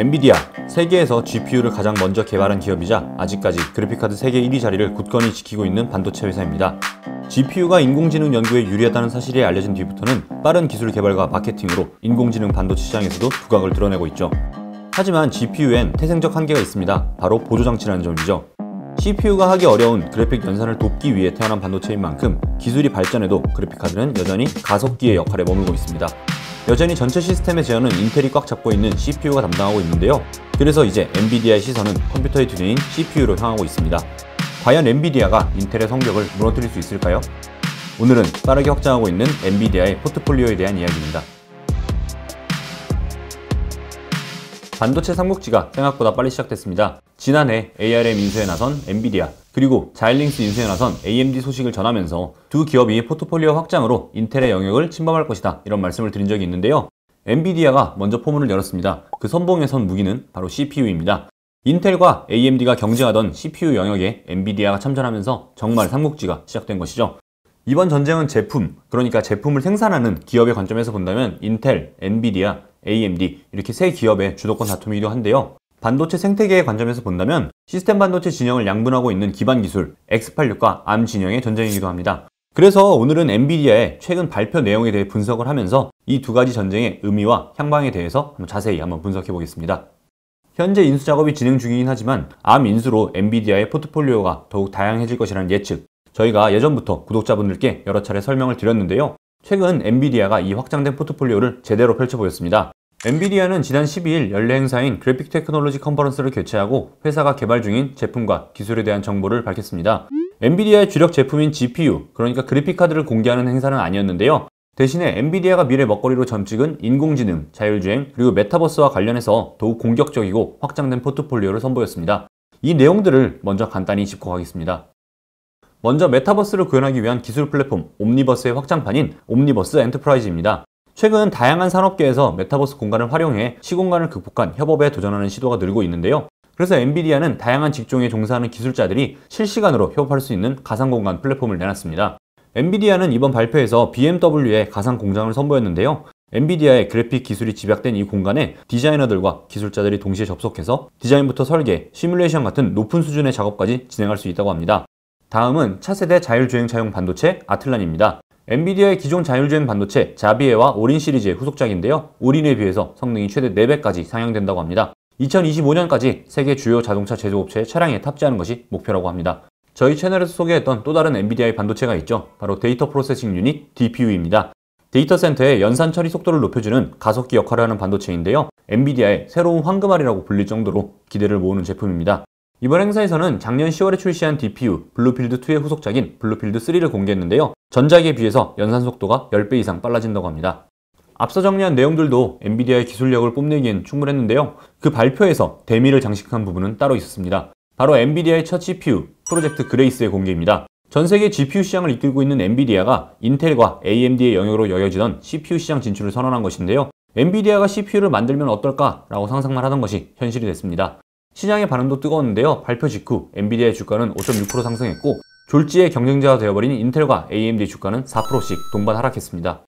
엔비디아 세계에서 GPU를 가장 먼저 개발한 기업이자 아직까지 그래픽카드 세계 1위 자리를 굳건히 지키고 있는 반도체 회사입니다. GPU가 인공지능 연구에 유리하다는 사실이 알려진 뒤부터는 빠른 기술 개발과 마케팅으로 인공지능 반도체 시장에서도 두각을 드러내고 있죠. 하지만 GPU엔 태생적 한계가 있습니다. 바로 보조장치라는 점이죠. CPU가 하기 어려운 그래픽 연산을 돕기 위해 태어난 반도체인 만큼 기술이 발전해도 그래픽카드는 여전히 가속기의 역할에 머물고 있습니다. 여전히 전체 시스템의 제어는 인텔이 꽉 잡고 있는 CPU가 담당하고 있는데요. 그래서 이제 엔비디아의 시선은 컴퓨터의 두뇌인 CPU로 향하고 있습니다. 과연 엔비디아가 인텔의 성격을 무너뜨릴 수 있을까요? 오늘은 빠르게 확장하고 있는 엔비디아의 포트폴리오에 대한 이야기입니다. 반도체 삼국지가 생각보다 빨리 시작됐습니다. 지난해 ARM 인수에 나선 엔비디아, 그리고 자일링스 인수에 나선 AMD 소식을 전하면서 두 기업이 포트폴리오 확장으로 인텔의 영역을 침범할 것이다 이런 말씀을 드린 적이 있는데요. 엔비디아가 먼저 포문을 열었습니다. 그 선봉에 선 무기는 바로 CPU입니다. 인텔과 AMD가 경쟁하던 CPU 영역에 엔비디아가 참전하면서 정말 삼국지가 시작된 것이죠. 이번 전쟁은 제품, 그러니까 제품을 생산하는 기업의 관점에서 본다면 인텔, 엔비디아, AMD 이렇게 세 기업의 주도권 다툼이기도 한데요. 반도체 생태계의 관점에서 본다면 시스템 반도체 진영을 양분하고 있는 기반 기술 X86과 암 진영의 전쟁이기도 합니다. 그래서 오늘은 엔비디아의 최근 발표 내용에 대해 분석을 하면서 이 두 가지 전쟁의 의미와 향방에 대해서 한번 자세히 한번 분석해 보겠습니다. 현재 인수 작업이 진행 중이긴 하지만 암 인수로 엔비디아의 포트폴리오가 더욱 다양해질 것이라는 예측 저희가 예전부터 구독자분들께 여러 차례 설명을 드렸는데요. 최근 엔비디아가 이 확장된 포트폴리오를 제대로 펼쳐보였습니다. 엔비디아는 지난 12일 연례 행사인 그래픽 테크놀로지 컨퍼런스를 개최하고 회사가 개발 중인 제품과 기술에 대한 정보를 밝혔습니다. 엔비디아의 주력 제품인 GPU, 그러니까 그래픽 카드를 공개하는 행사는 아니었는데요. 대신에 엔비디아가 미래 먹거리로 점찍은 인공지능, 자율주행, 그리고 메타버스와 관련해서 더욱 공격적이고 확장된 포트폴리오를 선보였습니다. 이 내용들을 먼저 간단히 짚고 가겠습니다. 먼저 메타버스를 구현하기 위한 기술 플랫폼 옴니버스의 확장판인 옴니버스 엔터프라이즈입니다. 최근 다양한 산업계에서 메타버스 공간을 활용해 시공간을 극복한 협업에 도전하는 시도가 늘고 있는데요. 그래서 엔비디아는 다양한 직종에 종사하는 기술자들이 실시간으로 협업할 수 있는 가상공간 플랫폼을 내놨습니다. 엔비디아는 이번 발표에서 BMW의 가상 공장을 선보였는데요. 엔비디아의 그래픽 기술이 집약된 이 공간에 디자이너들과 기술자들이 동시에 접속해서 디자인부터 설계, 시뮬레이션 같은 높은 수준의 작업까지 진행할 수 있다고 합니다. 다음은 차세대 자율주행 차용 반도체 아틀란입니다. 엔비디아의 기존 자율주행 반도체 자비에와 오린 시리즈의 후속작인데요. 오린에 비해서 성능이 최대 4배까지 상향된다고 합니다. 2025년까지 세계 주요 자동차 제조업체의 차량에 탑재하는 것이 목표라고 합니다. 저희 채널에서 소개했던 또 다른 엔비디아의 반도체가 있죠. 바로 데이터 프로세싱 유닛 DPU입니다. 데이터 센터의 연산 처리 속도를 높여주는 가속기 역할을 하는 반도체인데요. 엔비디아의 새로운 황금알이라고 불릴 정도로 기대를 모으는 제품입니다. 이번 행사에서는 작년 10월에 출시한 DPU 블루필드2의 후속작인 블루필드3를 공개했는데요. 전작에 비해서 연산 속도가 10배 이상 빨라진다고 합니다. 앞서 정리한 내용들도 엔비디아의 기술력을 뽐내기엔 충분했는데요. 그 발표에서 대미를 장식한 부분은 따로 있었습니다. 바로 엔비디아의 첫 GPU, 프로젝트 그레이스의 공개입니다. 전 세계 GPU 시장을 이끌고 있는 엔비디아가 인텔과 AMD의 영역으로 여겨지던 CPU 시장 진출을 선언한 것인데요. 엔비디아가 CPU를 만들면 어떨까라고 상상만 하던 것이 현실이 됐습니다. 시장의 반응도 뜨거웠는데요. 발표 직후 엔비디아의 주가는 5.6% 상승했고 졸지의 경쟁자가 되어버린 인텔과 AMD 주가는 4%씩 동반 하락했습니다.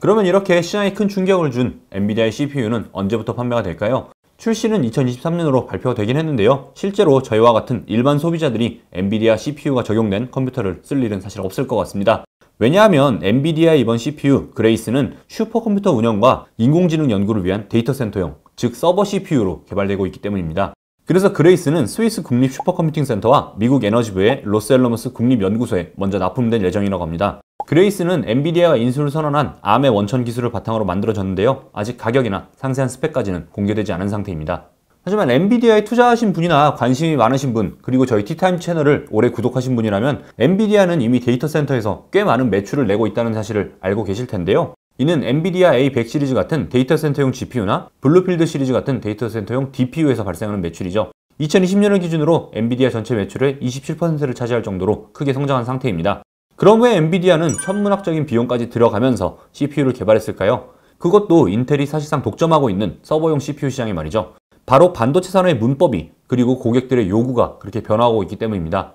그러면 이렇게 시장에 큰 충격을 준 엔비디아의 CPU는 언제부터 판매가 될까요? 출시는 2023년으로 발표가 되긴 했는데요. 실제로 저희와 같은 일반 소비자들이 엔비디아 CPU가 적용된 컴퓨터를 쓸 일은 사실 없을 것 같습니다. 왜냐하면 엔비디아 의 이번 CPU 그레이스는 슈퍼컴퓨터 운영과 인공지능 연구를 위한 데이터 센터용 즉 서버 CPU로 개발되고 있기 때문입니다. 그래서 그레이스는 스위스 국립 슈퍼컴퓨팅 센터와 미국 에너지부의 로스앨러머스 국립연구소에 먼저 납품된 예정이라고 합니다. 그레이스는 엔비디아가 인수를 선언한 암의 원천 기술을 바탕으로 만들어졌는데요. 아직 가격이나 상세한 스펙까지는 공개되지 않은 상태입니다. 하지만 엔비디아에 투자하신 분이나 관심이 많으신 분 그리고 저희 티타임 채널을 오래 구독하신 분이라면 엔비디아는 이미 데이터 센터에서 꽤 많은 매출을 내고 있다는 사실을 알고 계실 텐데요 이는 엔비디아 A100 시리즈 같은 데이터 센터용 GPU나 블루필드 시리즈 같은 데이터 센터용 DPU에서 발생하는 매출이죠. 2020년을 기준으로 엔비디아 전체 매출의 27%를 차지할 정도로 크게 성장한 상태입니다. 그럼 왜 엔비디아는 천문학적인 비용까지 들어가면서 CPU를 개발했을까요? 그것도 인텔이 사실상 독점하고 있는 서버용 CPU 시장이 말이죠. 바로 반도체 산업의 문법이 그리고 고객들의 요구가 그렇게 변화하고 있기 때문입니다.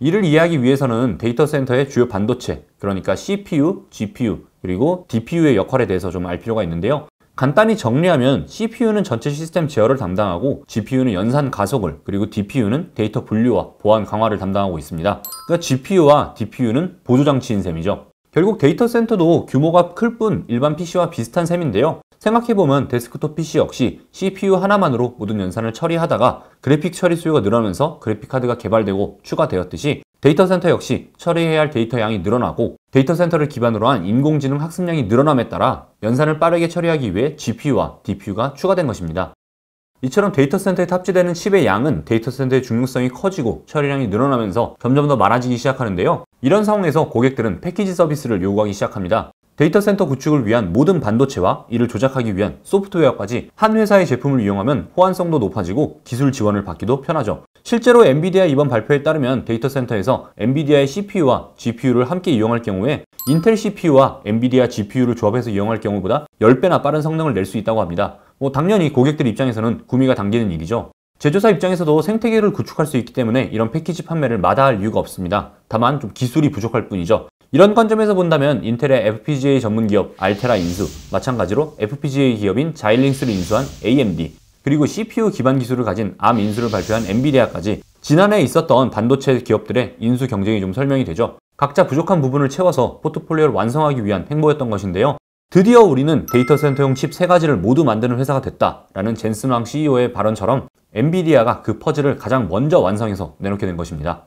이를 이해하기 위해서는 데이터 센터의 주요 반도체, 그러니까 CPU, GPU, 그리고 DPU의 역할에 대해서 좀 알 필요가 있는데요. 간단히 정리하면 CPU는 전체 시스템 제어를 담당하고 GPU는 연산 가속을 그리고 DPU는 데이터 분류와 보안 강화를 담당하고 있습니다. 그러니까 GPU와 DPU는 보조장치인 셈이죠. 결국 데이터 센터도 규모가 클 뿐 일반 PC와 비슷한 셈인데요. 생각해보면 데스크톱 PC 역시 CPU 하나만으로 모든 연산을 처리하다가 그래픽 처리 수요가 늘어나면서 그래픽카드가 개발되고 추가되었듯이 데이터 센터 역시 처리해야 할 데이터 양이 늘어나고 데이터 센터를 기반으로 한 인공지능 학습량이 늘어남에 따라 연산을 빠르게 처리하기 위해 GPU와 DPU가 추가된 것입니다. 이처럼 데이터 센터에 탑재되는 칩의 양은 데이터 센터의 중요성이 커지고 처리량이 늘어나면서 점점 더 많아지기 시작하는데요. 이런 상황에서 고객들은 패키지 서비스를 요구하기 시작합니다. 데이터 센터 구축을 위한 모든 반도체와 이를 조작하기 위한 소프트웨어까지 한 회사의 제품을 이용하면 호환성도 높아지고 기술 지원을 받기도 편하죠. 실제로 엔비디아 이번 발표에 따르면 데이터 센터에서 엔비디아의 CPU와 GPU를 함께 이용할 경우에 인텔 CPU와 엔비디아 GPU를 조합해서 이용할 경우보다 10배나 빠른 성능을 낼 수 있다고 합니다. 뭐 당연히 고객들 입장에서는 구미가 당기는 일이죠. 제조사 입장에서도 생태계를 구축할 수 있기 때문에 이런 패키지 판매를 마다할 이유가 없습니다. 다만 좀 기술이 부족할 뿐이죠. 이런 관점에서 본다면 인텔의 FPGA 전문 기업 알테라 인수, 마찬가지로 FPGA 기업인 자일링스를 인수한 AMD, 그리고 CPU 기반 기술을 가진 ARM 인수를 발표한 엔비디아까지 지난해 있었던 반도체 기업들의 인수 경쟁이 좀 설명이 되죠. 각자 부족한 부분을 채워서 포트폴리오를 완성하기 위한 행보였던 것인데요. 드디어 우리는 데이터 센터용 칩 3가지를 모두 만드는 회사가 됐다라는 젠슨 왕 CEO의 발언처럼 엔비디아가 그 퍼즐을 가장 먼저 완성해서 내놓게 된 것입니다.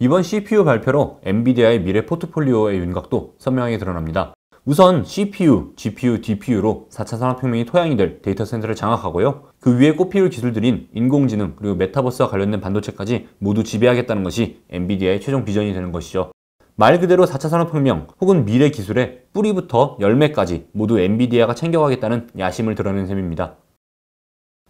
이번 CPU 발표로 엔비디아의 미래 포트폴리오의 윤곽도 선명하게 드러납니다. 우선 CPU, GPU, DPU로 4차 산업혁명이 토양이 될 데이터 센터를 장악하고요. 그 위에 꽃피울 기술들인 인공지능 그리고 메타버스와 관련된 반도체까지 모두 지배하겠다는 것이 엔비디아의 최종 비전이 되는 것이죠. 말 그대로 4차 산업혁명 혹은 미래 기술의 뿌리부터 열매까지 모두 엔비디아가 챙겨가겠다는 야심을 드러낸 셈입니다.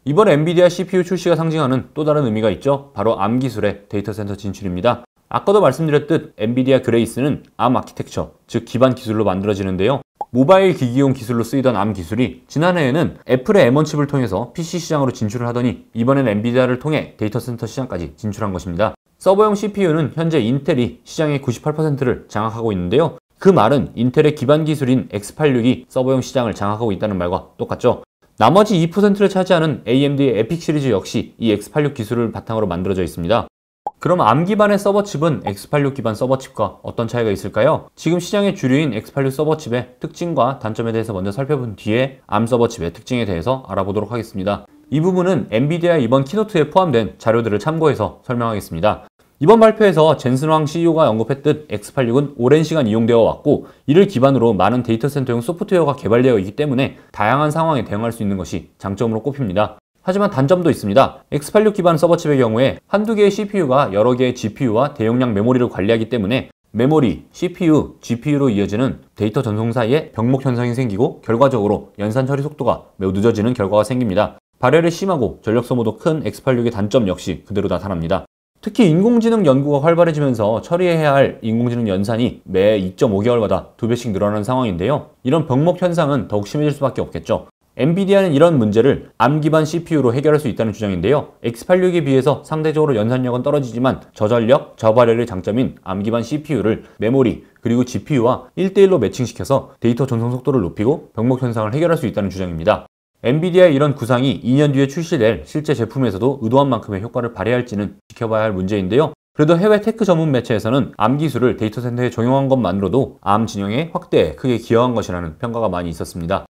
이번 엔비디아 CPU 출시가 상징하는 또 다른 의미가 있죠. 바로 암 기술의 데이터 센터 진출입니다. 아까도 말씀드렸듯 엔비디아 그레이스는 암 아키텍처, 즉 기반 기술로 만들어지는데요. 모바일 기기용 기술로 쓰이던 암 기술이 지난해에는 애플의 M1 칩을 통해서 PC 시장으로 진출을 하더니 이번엔 엔비디아를 통해 데이터 센터 시장까지 진출한 것입니다. 서버용 CPU는 현재 인텔이 시장의 98%를 장악하고 있는데요. 그 말은 인텔의 기반 기술인 X86이 서버용 시장을 장악하고 있다는 말과 똑같죠. 나머지 2%를 차지하는 AMD의 에픽 시리즈 역시 이 X86 기술을 바탕으로 만들어져 있습니다. 그럼 암 기반의 서버칩은 X86 기반 서버칩과 어떤 차이가 있을까요? 지금 시장의 주류인 X86 서버칩의 특징과 단점에 대해서 먼저 살펴본 뒤에 암 서버칩의 특징에 대해서 알아보도록 하겠습니다. 이 부분은 엔비디아 이번 키노트에 포함된 자료들을 참고해서 설명하겠습니다. 이번 발표에서 젠슨왕 CEO가 언급했듯 X86은 오랜 시간 이용되어 왔고 이를 기반으로 많은 데이터 센터용 소프트웨어가 개발되어 있기 때문에 다양한 상황에 대응할 수 있는 것이 장점으로 꼽힙니다. 하지만 단점도 있습니다. X86 기반 서버 칩의 경우에 한두 개의 CPU가 여러 개의 GPU와 대용량 메모리를 관리하기 때문에 메모리, CPU, GPU로 이어지는 데이터 전송 사이에 병목 현상이 생기고 결과적으로 연산 처리 속도가 매우 늦어지는 결과가 생깁니다. 발열이 심하고 전력 소모도 큰 X86의 단점 역시 그대로 나타납니다. 특히 인공지능 연구가 활발해지면서 처리해야 할 인공지능 연산이 매 2.5개월마다 두배씩 늘어나는 상황인데요. 이런 병목 현상은 더욱 심해질 수밖에 없겠죠. 엔비디아는 이런 문제를 암 기반 CPU로 해결할 수 있다는 주장인데요. X86에 비해서 상대적으로 연산력은 떨어지지만 저전력, 저발열의 장점인 암 기반 CPU를 메모리, 그리고 GPU와 1대1로 매칭시켜서 데이터 전송 속도를 높이고 병목 현상을 해결할 수 있다는 주장입니다. 엔비디아의 이런 구상이 2년 뒤에 출시될 실제 제품에서도 의도한 만큼의 효과를 발휘할지는 지켜봐야 할 문제인데요. 그래도 해외 테크 전문 매체에서는 암 기술을 데이터 센터에 적용한 것만으로도 암 진영의 확대에 크게 기여한 것이라는 평가가 많이 있었습니다.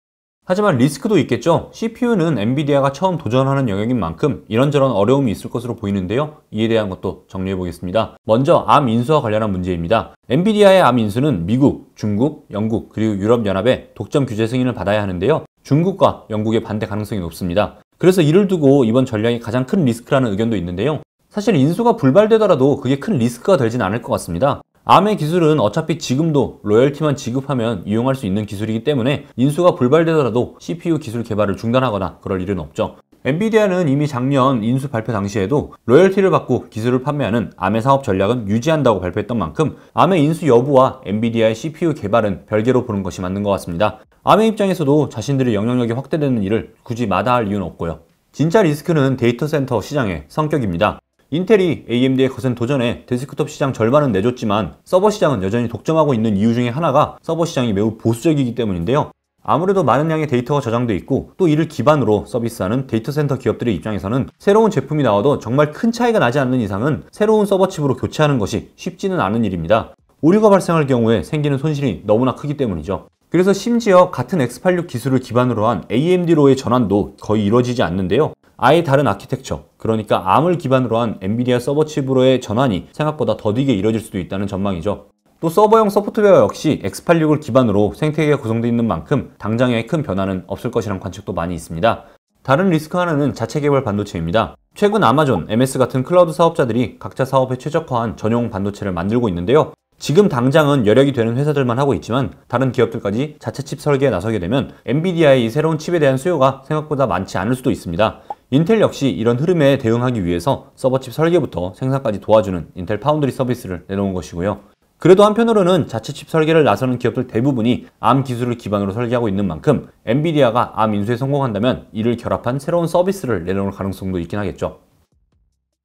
하지만 리스크도 있겠죠. CPU는 엔비디아가 처음 도전하는 영역인 만큼 이런저런 어려움이 있을 것으로 보이는데요. 이에 대한 것도 정리해 보겠습니다. 먼저 암 인수와 관련한 문제입니다. 엔비디아의 암 인수는 미국, 중국, 영국, 그리고 유럽연합의 독점 규제 승인을 받아야 하는데요. 중국과 영국의 반대 가능성이 높습니다. 그래서 이를 두고 이번 전략이 가장 큰 리스크라는 의견도 있는데요. 사실 인수가 불발되더라도 그게 큰 리스크가 되진 않을 것 같습니다. 암의 기술은 어차피 지금도 로열티만 지급하면 이용할 수 있는 기술이기 때문에 인수가 불발되더라도 CPU 기술 개발을 중단하거나 그럴 일은 없죠. 엔비디아는 이미 작년 인수 발표 당시에도 로열티를 받고 기술을 판매하는 암의 사업 전략은 유지한다고 발표했던 만큼 암의 인수 여부와 엔비디아의 CPU 개발은 별개로 보는 것이 맞는 것 같습니다. 암의 입장에서도 자신들의 영향력이 확대되는 일을 굳이 마다할 이유는 없고요. 진짜 리스크는 데이터 센터 시장의 성격입니다. 인텔이 AMD의 거센 도전에 데스크톱 시장 절반은 내줬지만 서버 시장은 여전히 독점하고 있는 이유 중에 하나가 서버 시장이 매우 보수적이기 때문인데요. 아무래도 많은 양의 데이터가 저장돼 있고 또 이를 기반으로 서비스하는 데이터 센터 기업들의 입장에서는 새로운 제품이 나와도 정말 큰 차이가 나지 않는 이상은 새로운 서버칩으로 교체하는 것이 쉽지는 않은 일입니다. 오류가 발생할 경우에 생기는 손실이 너무나 크기 때문이죠. 그래서 심지어 같은 X86 기술을 기반으로 한 AMD로의 전환도 거의 이루어지지 않는데요. 아예 다른 아키텍처, 그러니까 암을 기반으로 한 엔비디아 서버 칩으로의 전환이 생각보다 더디게 이뤄질 수도 있다는 전망이죠. 또 서버형 소프트웨어 역시 X86을 기반으로 생태계가 구성되어 있는 만큼 당장에큰 변화는 없을 것이란 관측도 많이 있습니다. 다른 리스크 하나는 자체 개발 반도체입니다. 최근 아마존, MS 같은 클라우드 사업자들이 각자 사업에 최적화한 전용 반도체를 만들고 있는데요. 지금 당장은 여력이 되는 회사들만 하고 있지만 다른 기업들까지 자체 칩 설계에 나서게 되면 엔비디아의 이 새로운 칩에 대한 수요가 생각보다 많지 않을 수도 있습니다. 인텔 역시 이런 흐름에 대응하기 위해서 서버칩 설계부터 생산까지 도와주는 인텔 파운드리 서비스를 내놓은 것이고요. 그래도 한편으로는 자체 칩 설계를 나서는 기업들 대부분이 ARM 기술을 기반으로 설계하고 있는 만큼 엔비디아가 ARM 인수에 성공한다면 이를 결합한 새로운 서비스를 내놓을 가능성도 있긴 하겠죠.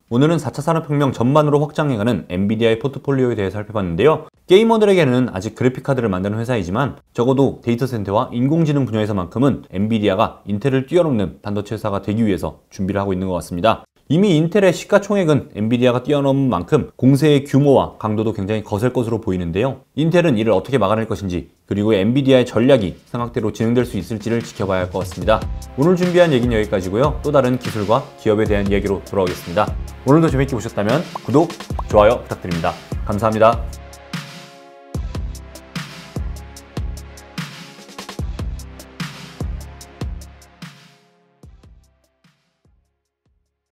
오늘은 4차 산업혁명 전반으로 확장해가는 엔비디아의 포트폴리오에 대해 살펴봤는데요. 게이머들에게는 아직 그래픽카드를 만드는 회사이지만 적어도 데이터센터와 인공지능 분야에서만큼은 엔비디아가 인텔을 뛰어넘는 반도체 회사가 되기 위해서 준비를 하고 있는 것 같습니다. 이미 인텔의 시가총액은 엔비디아가 뛰어넘은 만큼 공세의 규모와 강도도 굉장히 거셀 것으로 보이는데요. 인텔은 이를 어떻게 막아낼 것인지 그리고 엔비디아의 전략이 생각대로 진행될 수 있을지를 지켜봐야 할 것 같습니다. 오늘 준비한 얘기는 여기까지고요. 또 다른 기술과 기업에 대한 이야기로 돌아오겠습니다. 오늘도 재밌게 보셨다면 구독, 좋아요 부탁드립니다. 감사합니다.